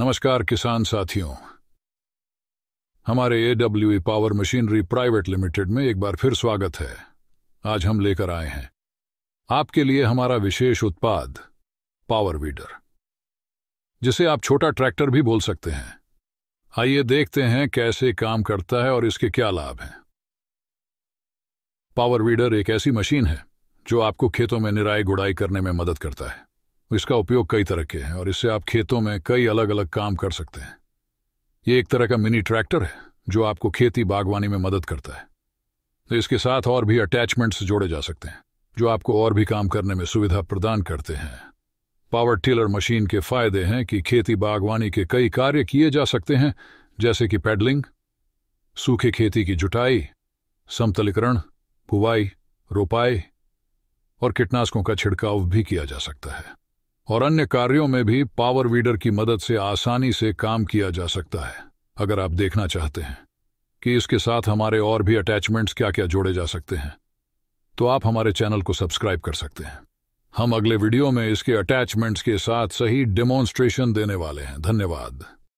नमस्कार किसान साथियों हमारे A W power machinery private limited में एक बार फिर स्वागत है आज हम लेकर आए हैं आपके लिए हमारा विशेष उत्पाद पावर वीडर जिसे आप छोटा ट्रैक्टर भी बोल सकते हैं आइए देखते हैं कैसे काम करता है और इसके क्या लाभ हैं पावर वीडर एक ऐसी मशीन है जो आपको खेतों में निराई गुड़ाई करने में मदद करता है इसका उपयोग कई तरह के हैं और इससे आप खेतों में कई अलग अलग काम कर सकते हैं ये एक तरह का मिनी ट्रैक्टर है जो आपको खेती बागवानी में मदद करता है तो इसके साथ और भी अटैचमेंट्स जोड़े जा सकते हैं जो आपको और भी काम करने में सुविधा प्रदान करते हैं पावर टिलर मशीन के फायदे हैं कि खेती बागवानी के कई कार्य किए जा सकते हैं जैसे कि पैडलिंग सूखे खेती की जुटाई समतलीकरण बुवाई रोपाई और कीटनाशकों का छिड़काव भी किया जा सकता है और अन्य कार्यों में भी पावर वीडर की मदद से आसानी से काम किया जा सकता है अगर आप देखना चाहते हैं कि इसके साथ हमारे और भी अटैचमेंट्स क्या क्या जोड़े जा सकते हैं तो आप हमारे चैनल को सब्सक्राइब कर सकते हैं हम अगले वीडियो में इसके अटैचमेंट्स के साथ सही डेमोन्स्ट्रेशन देने वाले हैं धन्यवाद